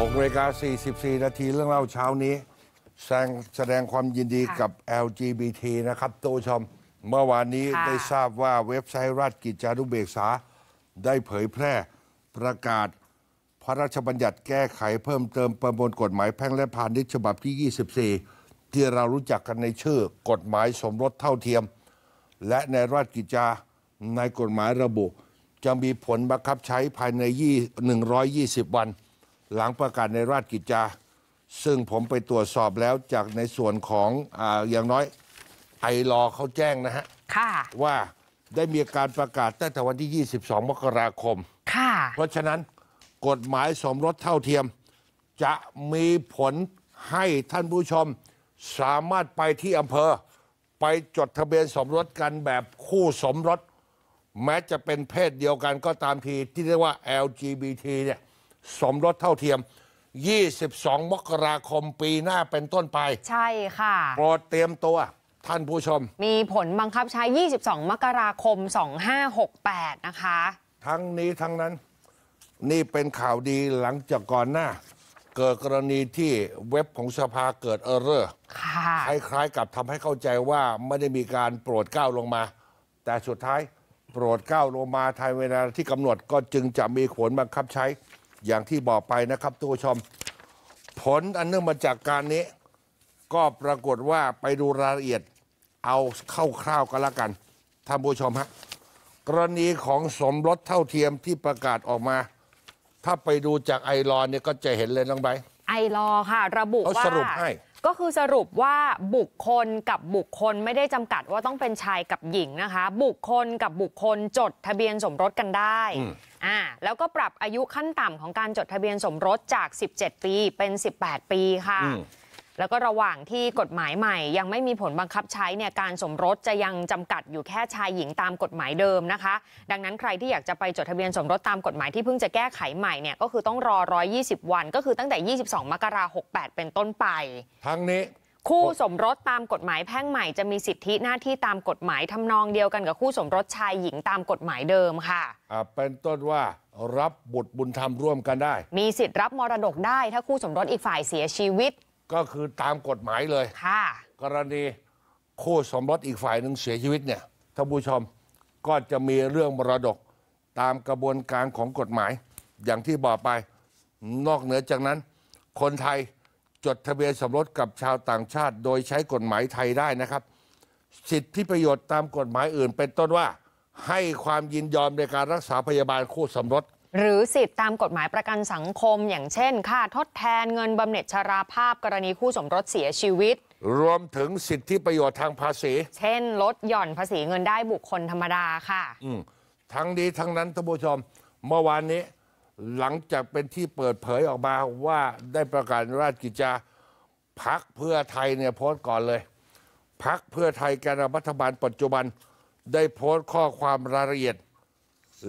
6นาฬิกา44 นาทีเรื่องเล่าเช้านี้แสดงความยินดีกับ LGBT นะครับตูชม เมื่อวานนี้ได้ทราบว่าเว็บไซต์ราชกิจจานุเบกษา ได้เผยแพร่ประกาศพระราชบัญญัติแก้ไขเพิ่มเติมประมวลกฎหมายแพ่งและพาณิชย์ฉบับที่ 24 ที่เรารู้จักกันในชื่อ กฎหมายสมรสเท่าเทียม และในราชกิจจาในกฎหมายระบุจะมีผลบังคับใช้ภายใน 2 120 วันหลังประกาศในราชกิจจาซึ่งผมไปตรวจสอบแล้วจากในส่วนของออย่างน้อย ไอรอเขาแจ้งนะฮะะว่าได้มีการประกาศตั้งแต่วันที่ 22 มกราคม ค่ะ เพราะฉะนั้นกฎหมายสมรสเท่าเทียมจะมีผลให้ท่านผู้ชมสามารถไปที่อำเภอไปจดทะเบียนสมรสกันแบบคู่สมรส แม้จะเป็นเพศเดียวกันก็ตามทีที่เรียกว่า LGBT เนี่ยสมรสเท่าเทียม 22 มกราคม ปีหน้าเป็นต้นไป ใช่ค่ะ โปรดเตรียมตัวท่านผู้ชม มีผลบังคับใช้ 22 มกราคม 2568 นะคะ ทั้งนี้ทั้งนั้นนี่เป็นข่าวดีหลังจากก่อนหน้า เกิดกรณีที่เว็บของสภาเกิดเออร์เรอร์คล้ายๆกับทำให้เข้าใจว่าไม่ได้มีการโปรดก้าวลงมา แต่สุดท้ายโปรดก้าวลงมาทายเวลาที่กำหนดก็จึงจะมีผลบังคับใช้อย่างที่บอกไปนะครับทุกผู้ชม ผลอันเนื่องมาจากการนี้ก็ปรากฏว่าไปดูรายละเอียดเอาเข้าคร่าวกันละกันท่านผู้ชมฮะกรณีของสมรสเท่าเทียมที่ประกาศออกมา ถ้าไปดูจากไอรอนเนี่ยก็จะเห็นเลยน้องใบไอรอค่ะ ระบุว่า สรุปให้ก็คือสรุปว่าบุคคลกับบุคคลไม่ได้จำกัดว่าต้องเป็นชายกับหญิงนะคะ บุคคลกับบุคคลจดทะเบียนสมรสกันได้อ่าแล้วก็ปรับอายุขั้นต่ำของการจดทะเบียนสมรสจาก 17 ปีเป็น 18 ปีค่ะแล้วก็ระหว่างที่กฎหมายใหม่ยังไม่มีผลบังคับใช้เนี่ยการสมรสจะยังจำกัดอยู่แค่ชายหญิงตามกฎหมายเดิมนะคะ ดังนั้นใครที่อยากจะไปจดทะเบียนสมรสตามกฎหมายที่เพิ่งจะแก้ไขใหม่เนี่ยก็คือต้องรอ120 วัน ก็คือตั้งแต่ 22มกราคม68เป็นต้นไป ทั้งนี้ คู่สมรสตามกฎหมายแพ่งใหม่จะมีสิทธิหน้าที่ตามกฎหมายทำนองเดียวกันกับคู่สมรสชายหญิงตามกฎหมายเดิมค่ะอ่าเป็นต้นว่ารับบุตรบุญธรรมร่วมกันได้ มีสิทธิ์รับมรดกได้ ถ้าคู่สมรสอีกฝ่ายเสียชีวิตก็คือตามกฎหมายเลย ค่ะ กรณีคู่สมรสอีกฝ่ายหนึ่งเสียชีวิตเนี่ยท่านผู้ชมก็จะมีเรื่องมรดกตามกระบวนการของกฎหมายอย่างที่บอกไปนอกเหนือจากนั้น คนไทยจดทะเบียนสมรสกับชาวต่างชาติ โดยใช้กฎหมายไทยได้นะครับ สิทธิประโยชน์ตามกฎหมายอื่นเป็นต้นว่า ให้ความยินยอมในการรักษาพยาบาลคู่สมรสหรือสิทธิ์ตามกฎหมายประกันสังคม อย่างเช่นค่าทดแทนเงินบำเหน็จชราภาพกรณีคู่สมรสเสียชีวิต รวมถึงสิทธิประโยชน์ทางภาษี เช่นลดหย่อนภาษีเงินได้บุคคลธรรมดาค่ะ อืมทั้งนี้ทั้งนั้นท่านผู้ชม เมื่อวานนี้หลังจากเป็นที่เปิดเผยออกมาว่าได้ประกาศราชกิจจาพักเพื่อไทยเนี่ยโพสต์ก่อนเลยพักเพื่อไทยกกรรัฐบาล ปัจจุบันได้โพสต์ข้อความรายละเอียด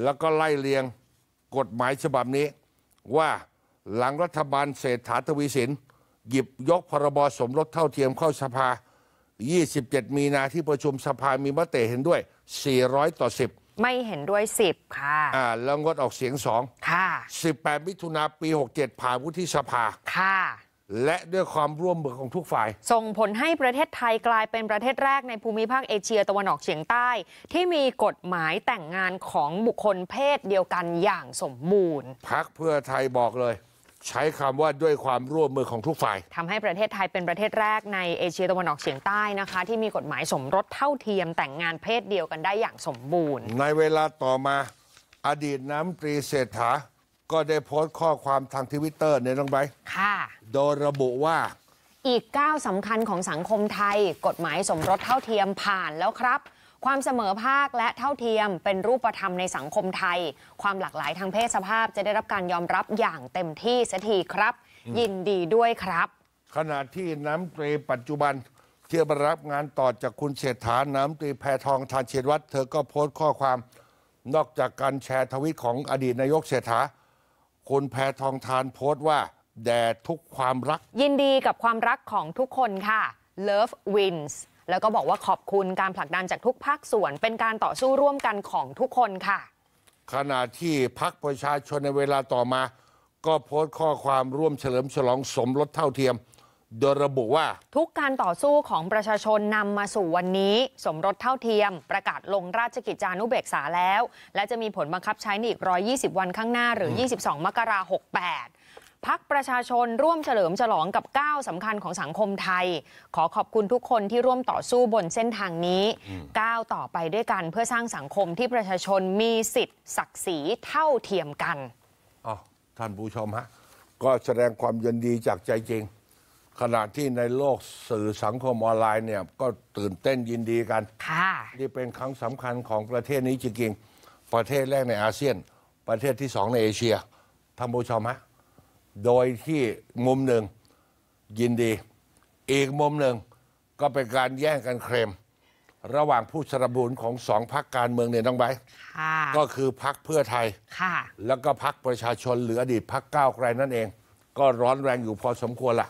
แล้วก็ไล่เรียงกฎหมายฉบับนี้ว่าหลังรัฐบาลเศรษฐาทวีสิน หยิบยกพรบสมรสเท่าเทียมเข้าสภา 27 มีนาที่ประชุมสภามีมติเห็นด้วย 400 ต่อ 10 ไม่เห็นด้วย 10 ค่ะอ่าแล้วงดออกเสียงสองค่ะ 18มิถุนาปี 67 ผ่านวุฒิสภา ค่ะและด้วยความร่วมมือของทุกฝ่าย ส่งผลให้ประเทศไทยกลายเป็นประเทศแรกในภูมิภาคเอเชียตะวันออกเฉียงใต้ ที่มีกฎหมายแต่งงานของบุคคลเพศเดียวกันอย่างสมบูรณ์พักเพื่อไทยบอกเลย ใช้คำว่าด้วยความร่วมมือของทุกฝ่ายทำให้ประเทศไทยเป็นประเทศแรกในเอเชียตะวันออกเฉียงใต้นะคะ ที่มีกฎหมายสมรสเท่าเทียมแต่งงานเพศเดียวกันได้อย่างสมบูรณ์ ในเวลาต่อมาอดีตน้ำตรีเศรษฐาก็ได้โพสต์ข้อความทางทวิตเตอร์เนี่ยน้องไบค่ะ โดยระบุว่า อีกก้าวสำคัญของสังคมไทย กฎหมายสมรสเท่าเทียมผ่านแล้วครับ ความเสมอภาคและเท่าเทียมเป็นรูปธรรมในสังคมไทย ความหลากหลายทางเพศสภาพจะได้รับการยอมรับอย่างเต็มที่เสียทีครับ ยินดีด้วยครับ ขณะที่น้ำตรีปัจจุบันเที่ยารับงานต่อจากคุณเศรษฐาน้ำตรีแพทอง ทานเชิดวัฒน์เธอก็โพสต์ข้อความ นอกจากการแชร์ทวิตของอดีตนายกเศรษฐาคุณแพทองทานโพสต์ว่าแด่ทุกความรัก ยินดีกับความรักของทุกคนค่ะ Love wins แล้วก็บอกว่าขอบคุณการผลักดันจากทุกภาคส่วนเป็นการต่อสู้ร่วมกันของทุกคนค่ะ ขณะที่พักประชาชนในเวลาต่อมา ก็โพสต์ข้อความร่วมเฉลิมฉลองสมรสเท่าเทียมโดยระบุว่า ทุกการต่อสู้ของประชาชนนำมาสู่วันนี้ สมรสเท่าเทียม ประกาศลงราชกิจจานุเบกษาแล้ว และจะมีผลบังคับใช้ในอีก 120 วันข้างหน้าหรือ 22 มกราคม 68 พักประชาชนร่วมเฉลิมฉลองกับก้าวสำคัญของสังคมไทย ขอขอบคุณทุกคนที่ร่วมต่อสู้บนเส้นทางนี้ก้าวต่อไปด้วยกันเพื่อสร้างสังคมที่ประชาชนมีสิทธิ์ศักดิ์ศรีเท่าเทียมกันอ๋อท่านผู้ชมฮะก็แสดงความยินดีจากใจจริงขณะที่ในโลกสื่อสังคมออนไลน์เนี่ยก็ตื่นเต้นยินดีกันทนี่เป็นครั้งสำคัญของประเทศนี้จริงๆประเทศแรกในอาเซียน ประเทศที่สองในเอเชียท่านผู้ชมฮะ โดยที่มุมหนึ่งยินดี อีกมุมหนึ่งก็เป็นการแย่งกันเคลมระหว่างผู้สนบุญของสองพักการเมืองเนี่ยต้องไปก็คือพักเพื่อไทยแล้วก็พักประชาชนหรืออดีตพักก้าวไกลนั่นเอง ก็ร้อนแรงอยู่พอสมควรละ